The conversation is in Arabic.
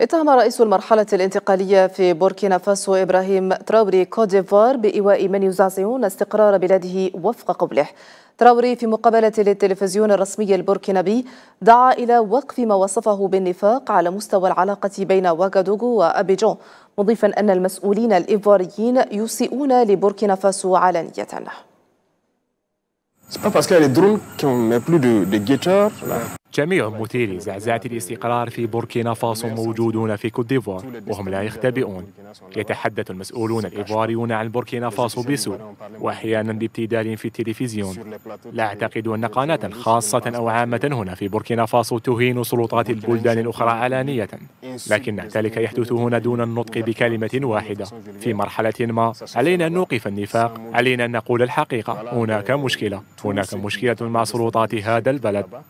اتهم رئيس المرحلة الانتقالية في بوركينا فاسو إبراهيم تراوري كوت بإيواء من يزعزعون استقرار بلاده وفق قبله تراوري في مقابلة للتلفزيون الرسمي البوركينابي دعا إلى وقف ما وصفه بالنفاق على مستوى العلاقة بين واغادوغو وأبيجون مضيفا أن المسؤولين الإيفواريين يسيئون لبوركينا فاسو علانية C'est pas parce qu'il y a les drones qu'on n'a plus de, de guetteurs. جميع مثيري زعزعة الاستقرار في بوركينا فاسو موجودون في كوت ديفوار وهم لا يختبئون يتحدث المسؤولون الإيفواريون عن بوركينا فاسو بسوء وأحيانا بابتدال في التلفزيون لا أعتقد أن قناة خاصة أو عامة هنا في بوركينا فاسو تهين سلطات البلدان الأخرى علانية لكن ذلك يحدث هنا دون النطق بكلمة واحدة في مرحلة ما علينا أن نوقف النفاق علينا أن نقول الحقيقة هناك مشكلة هناك مشكلة مع سلطات هذا البلد